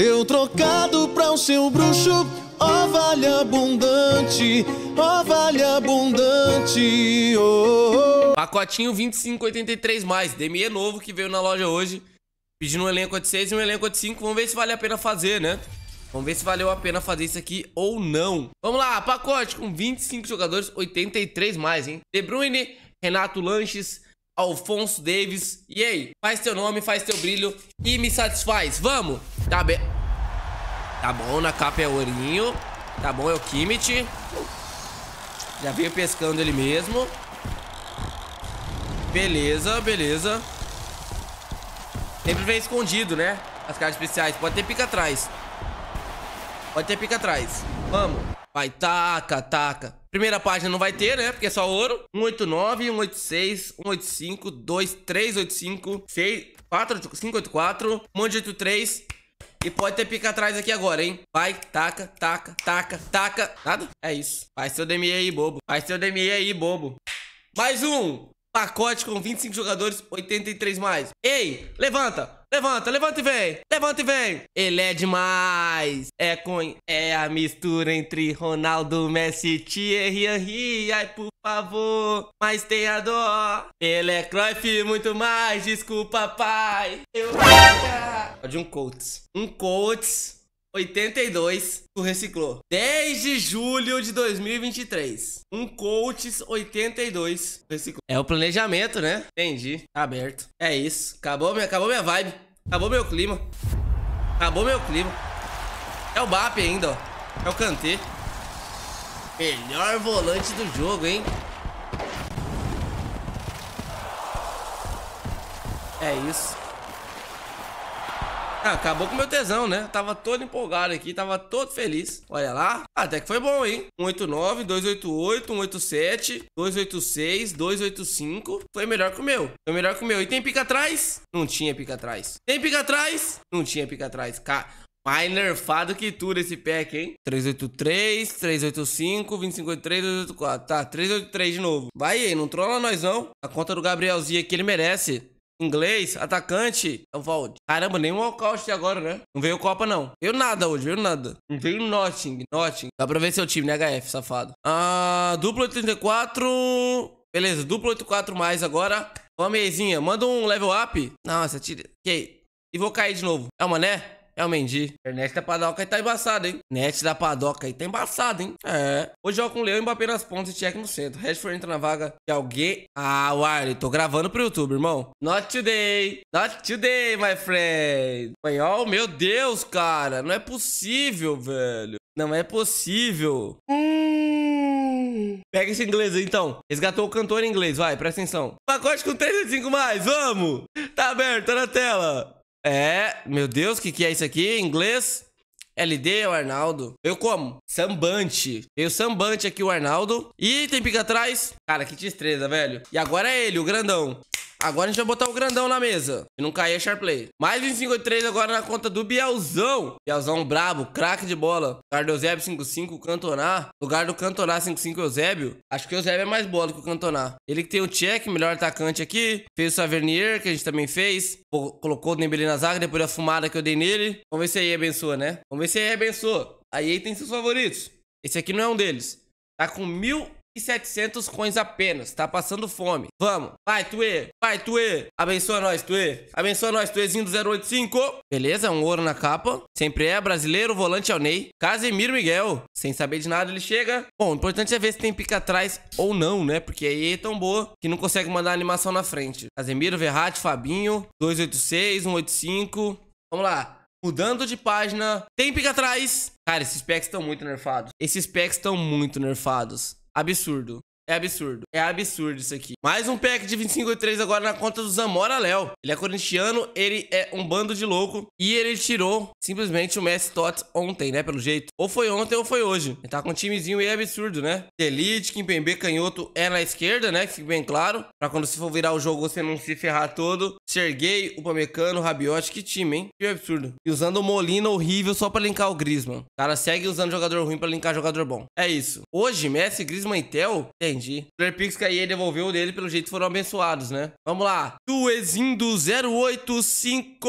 Deu trocado para o seu bruxo, vale abundante, vale abundante. Oh, oh. Pacotinho 2583 mais, DME é novo que veio na loja hoje. Pedindo um elenco de 6 e um elenco de 5, vamos ver se vale a pena fazer, né? Vamos ver se valeu a pena fazer isso aqui ou não. Vamos lá, pacote com 25 jogadores, 83 mais, hein? De Bruyne, Renato Lanches, Alfonso Davis. E aí, faz teu nome, faz teu brilho e me satisfaz. Vamos! Tá bem. Tá bom, na capa é Ourinho. Tá bom, é o Kimmich. Já veio pescando ele mesmo. Beleza, beleza. Sempre vem escondido, né? As cartas especiais. Pode ter pica atrás. Pode ter pica atrás. Vamos. Vai, taca, taca. Primeira página não vai ter, né? Porque é só ouro. 189, 186, 185, 2, 3, 85, 6, 4, 5, Um monte 584, 183. E pode ter pica atrás aqui agora, hein? Vai, taca, taca, taca, taca. Nada? É isso. Faz seu DME aí, bobo. Faz seu DME aí, bobo. Mais um. Pacote com 25 jogadores, 83 mais. Ei, levanta. Levanta, levanta e vem. Levanta e vem. Ele é demais. É com é a mistura entre Ronaldo, Messi, Thierry Henry. Ai, por favor, mas tenha dó. Ele é Cruyff muito mais. Desculpa, pai. Eu Pode um Colts. Um Colts 82 tu reciclou. 10 de julho de 2023. Um coaches 82 reciclou. É o planejamento, né? Entendi. Tá aberto. É isso. Acabou minha, acabou minha vibe. Acabou meu clima. Acabou meu clima. É o BAP ainda, ó. É o Kantê. Melhor volante do jogo, hein? É isso. Ah, acabou com meu tesão, né? Tava todo empolgado aqui, tava todo feliz. Olha lá. Ah, até que foi bom, hein? 189, 288, 187, 286, 285. Foi melhor que o meu. Foi melhor que o meu. E tem pica atrás? Não tinha pica atrás. Tem pica atrás? Não tinha pica atrás. Cara, mais nerfado que tudo esse pack, hein? 383, 385, 253, 284. Tá, 383 de novo. Vai aí, não trola nós não. A conta do Gabrielzinho aqui ele merece inglês, atacante, é o Valde. Caramba, nem um holocausto agora, né? Não veio Copa, não. Veio nada hoje, veio nada. Não veio Notting, Notting. Dá pra ver seu time, né, HF, safado. Ah, duplo 84... Beleza, duplo 84 mais agora. Uma mesinha, manda um level up. Nossa, tira. Ok. E vou cair de novo. É uma né? É o Mendy. Internet da Padoca aí tá embaçado hein? Net da Padoca aí tá embaçado hein? É. Hoje joga com o Leão, Mbappé nas pontas e Tchek no centro. Redford entra na vaga de alguém. Ah, Wiley, tô gravando pro YouTube, irmão. Not today. Not today, my friend. Espanhol, meu Deus, cara. Não é possível, velho. Não é possível. Hum. Pega esse inglês aí, então. Resgatou o cantor em inglês, vai, presta atenção. Pacote com 35 mais, vamos! Tá aberto, tá na tela. É, meu Deus, o que, que é isso aqui? Inglês? LD é o Arnaldo. Eu como? Sambante. Eu sambante aqui o Arnaldo. E tem pica atrás. Cara, que destreza, velho. E agora é ele, o grandão. Agora a gente vai botar o grandão na mesa. E não cair é Sharplay. Mais 253 agora na conta do Bielzão. Bielzão brabo, craque de bola. Lugar do Eusébio 5 Cantoná. Lugar do Cantoná 5-5, Eusébio. Acho que o Eusébio é mais bola que o Cantoná. Ele que tem o check, melhor atacante aqui. Fez o Savernier, que a gente também fez. Colocou o Dembele na zaga depois da fumada que eu dei nele. Vamos ver se aí abençoa, né? Vamos ver se aí abençoa. Aí tem seus favoritos. Esse aqui não é um deles. Tá com mil e 700 coins apenas. Tá passando fome. Vamos. Vai, Tuê. Vai, Tuê. Abençoa nós, Tuê. Abençoa nós, Tuêzinho do 085. Beleza, um ouro na capa. Sempre é brasileiro, volante é o Ney. Casemiro Miguel. Sem saber de nada, ele chega. Bom, o importante é ver se tem pica atrás ou não, né? Porque aí é tão boa que não consegue mandar animação na frente. Casemiro, Verratti, Fabinho. 286, 185. Vamos lá. Mudando de página, tem pica atrás. Cara, esses packs estão muito nerfados. Esses packs estão muito nerfados absurdo. É absurdo. É absurdo isso aqui. Mais um pack de 25 e 3 agora na conta do Zamora Léo. Ele é corintiano, ele é um bando de louco. E ele tirou simplesmente o Messi Tots ontem, né? Pelo jeito. Ou foi ontem ou foi hoje. Ele tá com um timezinho e é absurdo, né? Elite, Kimpembe, Canhoto é na esquerda, né? Que fique bem claro. Pra quando você for virar o jogo você não se ferrar todo. Serguei, Upamecano, Rabiot. Que time, hein? Que absurdo. E usando o Molina horrível só pra linkar o Griezmann. O cara segue usando jogador ruim pra linkar jogador bom. É isso. Hoje, Messi, Griezmann e Tel Tem entendi. O Pix que aí ele devolveu dele, pelo jeito foram abençoados, né? Vamos lá. do 085.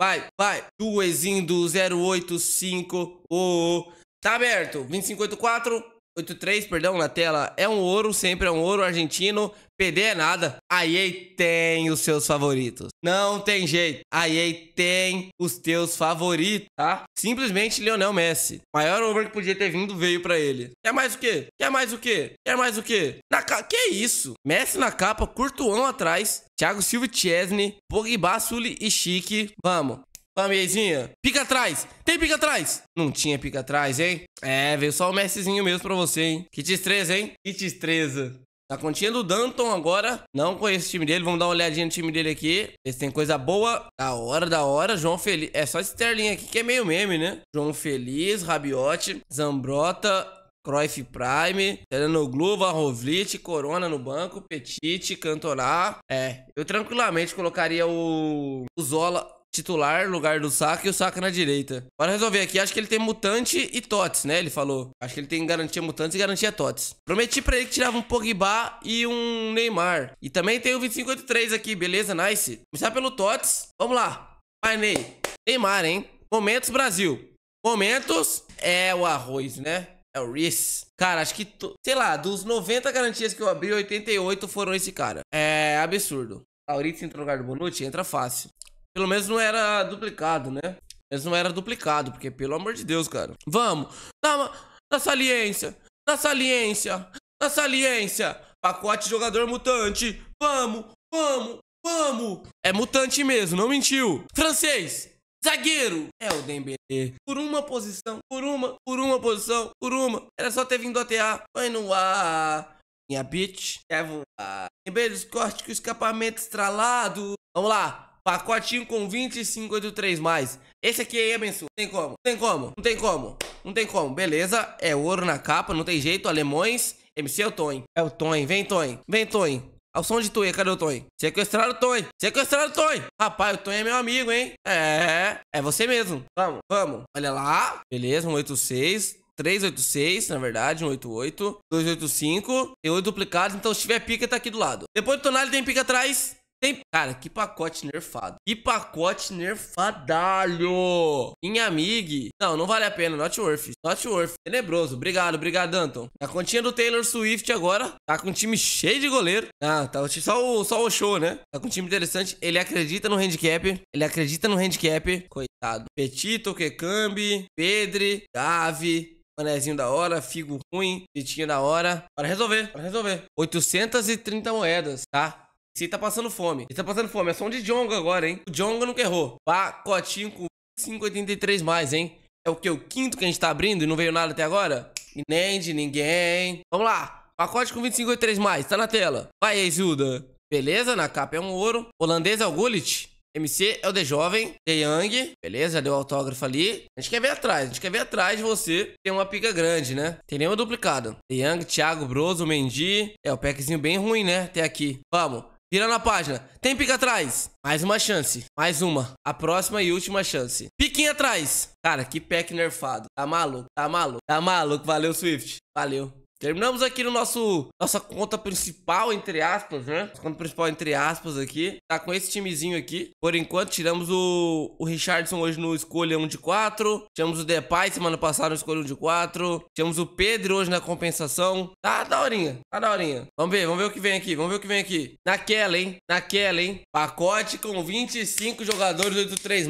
Vai, vai. do 085. Oh, tá aberto. 2584. 83, perdão, na tela, é um ouro, sempre é um ouro argentino, PD é nada. A EA tem os seus favoritos. Não tem jeito. A EA tem os teus favoritos, tá? Simplesmente Lionel Messi. maior over que podia ter vindo veio para ele. Quer mais o quê? Quer mais o quê? Quer mais o quê? Na ca... Que é isso? Messi na capa, curtoão atrás, Thiago Silva e Chesney, Pogba, Sully e Chique. Vamos. Lambezinha, pica atrás! Tem pica atrás! Não tinha pica atrás, hein? É, veio só o Messizinho mesmo pra você, hein? Que destreza, hein? Que destreza. A continha do Danton agora. Não conheço o time dele. Vamos dar uma olhadinha no time dele aqui. Ver se tem coisa boa. Da hora, da hora. João Feliz. É só Sterling aqui que é meio meme, né? João Feliz, Rabiote, Zambrota, Cruyff Prime, Telenoglu, Varrovlit, Corona no banco, Petit, Cantorá. É, eu tranquilamente colocaria o, o Zola Titular, lugar do Saka e o Saka na direita. Bora resolver aqui. Acho que ele tem mutante e Tots, né? Ele falou. Acho que ele tem garantia mutante e garantia Tots. Prometi pra ele que tirava um Pogba e um Neymar. E também tem o 253 aqui, beleza? Nice. Começar pelo Tots. Vamos lá. Vai, Ney. Neymar, hein? Momentos Brasil. Momentos é o arroz, né? É o Reese. Cara, acho que, sei lá, dos 90 garantias que eu abri, 88 foram esse cara. É absurdo. Laurita entra no lugar do Bonucci? Entra fácil. Pelo menos não era duplicado, né? Mas não era duplicado, porque pelo amor de Deus, cara. Vamos! Na, na saliência! Na saliência! Na saliência! Pacote jogador mutante! Vamos! Vamos! Vamos! É mutante mesmo, não mentiu! Francês! Zagueiro! É o Dembele. Por uma posição, por uma, por uma posição, por uma. Era só ter vindo até A. Foi no A. Minha bitch. quer é voar. Dembele, os com escapamento estralado. Vamos lá. Pacotinho com 2583 mais. Esse aqui aí é benção. Não tem como, não tem como, não tem como, não tem como. Beleza, é ouro na capa, não tem jeito. Alemões, MC é o Toin. É o Toin, vem Toin, vem Toin. Ao som de Tonha, cadê o Tonha? Sequestraram o Tonha! Sequestraram o Tonha! Rapaz, o Tonha é meu amigo, hein? É, é você mesmo. Vamos, vamos. Olha lá. Beleza, 186. 386, na verdade, 188, 285 Tem oito duplicados, então se tiver pica tá aqui do lado. Depois do tonal tem pica atrás, tem, cara, que pacote nerfado. Que pacote nerfadalho. Em Amig. Não, não vale a pena. Not worth. Not worth. Tenebroso. Obrigado, obrigado, Anton. A continha do Taylor Swift agora. Tá com um time cheio de goleiro. Ah, tá só o, só o show, né? Tá com um time interessante. Ele acredita no handicap. Ele acredita no handicap. Coitado. Petito, Kekambi, Pedre, Gavi, Manézinho da hora, figo ruim, pitinho da hora. Para resolver, para resolver. 830 moedas, tá? Se tá passando fome. Ele tá passando fome. É som de Jonga agora, hein? O Jonga nunca errou. Pacotinho com 5,83 mais, hein? É o que? O quinto que a gente tá abrindo e não veio nada até agora? E nem de ninguém. Vamos lá. Pacote com 25,83 mais. Tá na tela. Vai, Exilda. Beleza, na capa é um ouro. Holandês é o Gullit. MC é o The Jovem, The Young, beleza? Já deu autógrafo ali. A gente quer ver atrás, a gente quer ver atrás de você. Tem uma pica grande, né? Tem nenhuma duplicada. The Young, Thiago, Broso, Mendy. É, o packzinho bem ruim, né? Até aqui. Vamos. Vira na página. Tem pique atrás. Mais uma chance. Mais uma. A próxima e última chance. Piquinho atrás. Cara, que pack nerfado. Tá maluco, tá maluco. Tá maluco. Valeu, Swift. Valeu. Terminamos aqui no nosso nossa conta principal, entre aspas, né? Nossa conta principal, entre aspas, aqui. Tá com esse timezinho aqui. Por enquanto, tiramos o, o Richardson hoje no escolha 1 de 4. Tiramos o Depay semana passada no escolha 1 de 4. Tiramos o Pedro hoje na compensação. Tá daorinha, tá daorinha. Vamos ver, vamos ver o que vem aqui, vamos ver o que vem aqui. Naquela, hein? Naquela, hein? Pacote com 25 jogadores do 3+.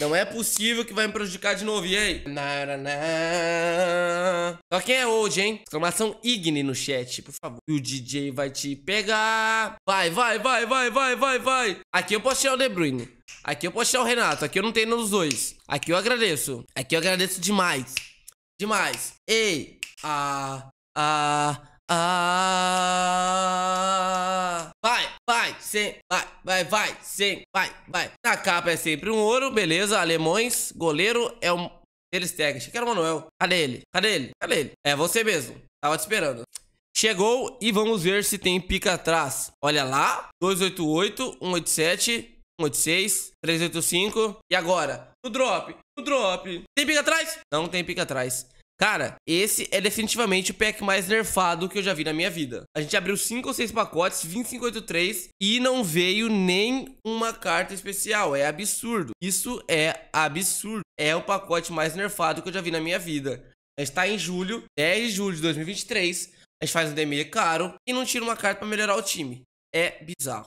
Não é possível que vai me prejudicar de novo. E aí? Naraná. Só quem é old, hein? Exclamação Igni no chat, por favor. E o DJ vai te pegar. Vai, vai, vai, vai, vai, vai, vai. Aqui eu posso tirar o De Bruyne. Aqui eu posso tirar o Renato. Aqui eu não tenho nos dois. Aqui eu agradeço. Aqui eu agradeço demais. Demais. Ei. Ah. Ah. Ah, vai, vai, sim, vai, vai, vai, sim, vai, vai. Na capa é sempre um ouro, beleza. Alemões, goleiro é um deles tag. Achei que era o Manuel. Cadê ele? Cadê ele? Cadê ele? É você mesmo. Tava te esperando. Chegou e vamos ver se tem pica atrás. Olha lá. 288, 187, 186, 385. E agora? No drop, no drop. Tem pica atrás? Não tem pica atrás. Cara, esse é definitivamente o pack mais nerfado que eu já vi na minha vida. A gente abriu 5 ou 6 pacotes, 2583, e não veio nem uma carta especial. É absurdo. Isso é absurdo. É o pacote mais nerfado que eu já vi na minha vida. A gente tá em julho, 10 de julho de 2023. A gente faz um DME caro e não tira uma carta para melhorar o time. É bizarro.